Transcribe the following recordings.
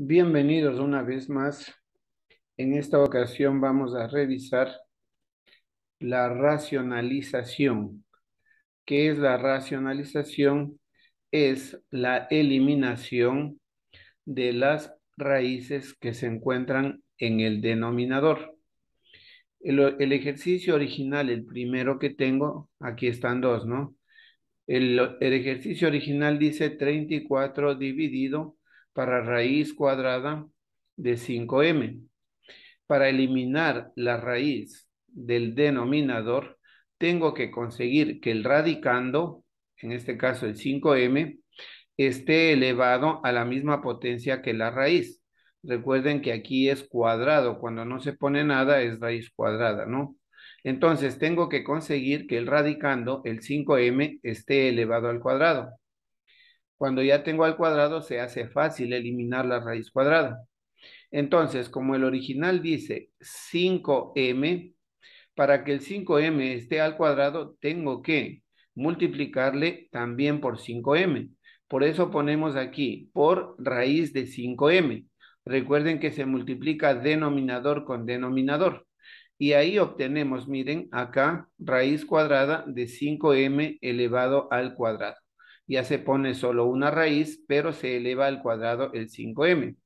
Bienvenidos una vez más. En esta ocasión vamos a revisar la racionalización. ¿Qué es la racionalización? Es la eliminación de las raíces que se encuentran en el denominador. El, ejercicio original, el primero que tengo, aquí están dos, ¿no? El, el ejercicio original dice 34 dividido para raíz cuadrada de 5m. Para eliminar la raíz del denominador, tengo que conseguir que el radicando, en este caso el 5m, esté elevado a la misma potencia que la raíz. Recuerden que aquí es cuadrado, cuando no se pone nada es raíz cuadrada, ¿no? Entonces tengo que conseguir que el radicando, el 5m, esté elevado al cuadrado. Cuando ya tengo al cuadrado, se hace fácil eliminar la raíz cuadrada. Entonces, como el original dice 5m, para que el 5m esté al cuadrado, tengo que multiplicarle también por 5m. Por eso ponemos aquí, por raíz de 5m. Recuerden que se multiplica denominador con denominador. Y ahí obtenemos, miren, acá raíz cuadrada de 5m elevado al cuadrado ya se pone solo una raíz, pero se eleva al cuadrado el 5m.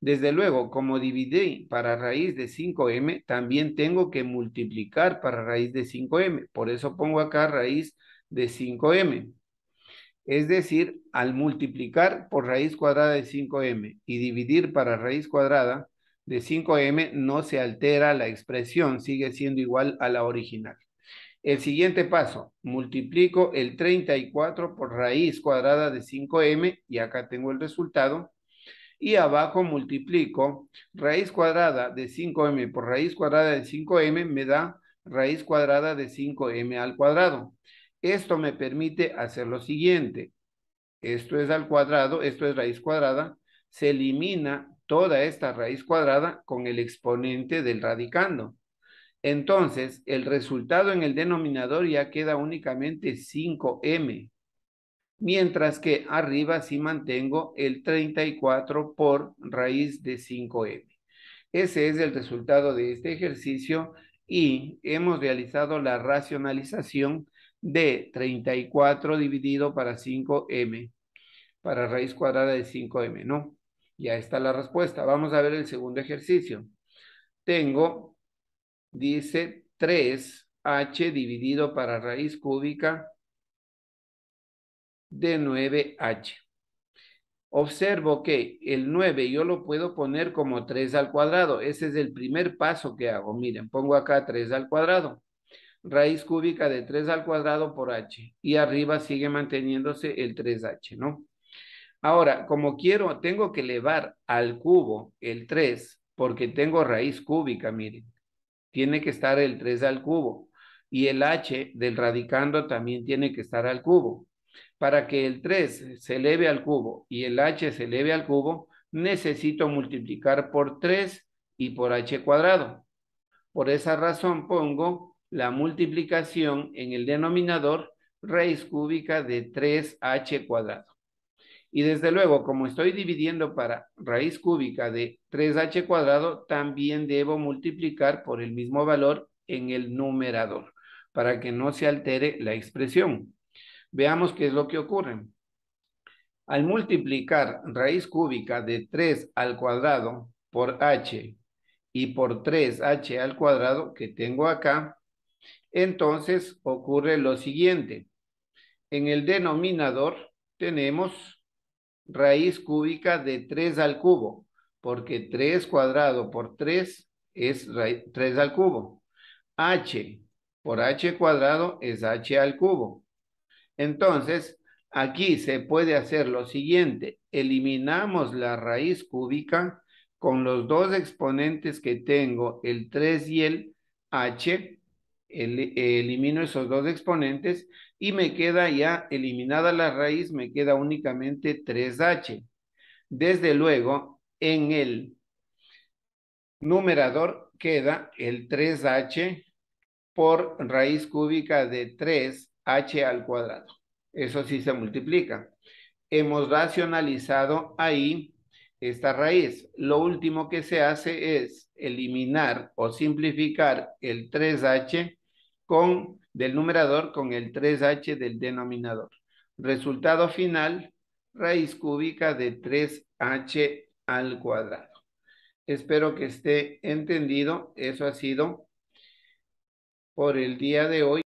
Desde luego, como dividí para raíz de 5m, también tengo que multiplicar para raíz de 5m. Por eso pongo acá raíz de 5m. Es decir, al multiplicar por raíz cuadrada de 5m y dividir para raíz cuadrada de 5m, no se altera la expresión, sigue siendo igual a la original. El siguiente paso, multiplico el 34 por raíz cuadrada de 5m y acá tengo el resultado. Y abajo multiplico raíz cuadrada de 5m por raíz cuadrada de 5m me da raíz cuadrada de 5m al cuadrado. Esto me permite hacer lo siguiente. Esto es al cuadrado, esto es raíz cuadrada. Se elimina toda esta raíz cuadrada con el exponente del radicando. Entonces, el resultado en el denominador ya queda únicamente 5m, mientras que arriba sí mantengo el 34 por raíz de 5m. Ese es el resultado de este ejercicio y hemos realizado la racionalización de 34 dividido para 5m, para raíz cuadrada de 5m, ¿no? Ya está la respuesta. Vamos a ver el segundo ejercicio. Tengo dice 3h dividido para raíz cúbica de 9h. Observo que el 9 yo lo puedo poner como 3 al cuadrado. Ese es el primer paso que hago. Miren, pongo acá 3 al cuadrado. Raíz cúbica de 3 al cuadrado por h. Y arriba sigue manteniéndose el 3h, ¿no? Ahora, como quiero, tengo que elevar al cubo el 3 porque tengo raíz cúbica, miren tiene que estar el 3 al cubo y el h del radicando también tiene que estar al cubo. Para que el 3 se eleve al cubo y el h se eleve al cubo, necesito multiplicar por 3 y por h cuadrado. Por esa razón pongo la multiplicación en el denominador raíz cúbica de 3h cuadrado. Y desde luego, como estoy dividiendo para raíz cúbica de 3h cuadrado, también debo multiplicar por el mismo valor en el numerador, para que no se altere la expresión. Veamos qué es lo que ocurre. Al multiplicar raíz cúbica de 3 al cuadrado por h y por 3h al cuadrado que tengo acá, entonces ocurre lo siguiente. En el denominador tenemos raíz cúbica de 3 al cubo, porque 3 cuadrado por 3 es 3 al cubo. H por h cuadrado es h al cubo. Entonces, aquí se puede hacer lo siguiente. Eliminamos la raíz cúbica con los dos exponentes que tengo, el 3 y el h, elimino esos dos exponentes y me queda ya eliminada la raíz, me queda únicamente 3h. Desde luego, en el numerador queda el 3h por raíz cúbica de 3h al cuadrado. Eso sí se multiplica. Hemos racionalizado ahí esta raíz. Lo último que se hace es eliminar o simplificar el 3h con, del numerador con el 3h del denominador. Resultado final, raíz cúbica de 3h al cuadrado. Espero que esté entendido. Eso ha sido por el día de hoy.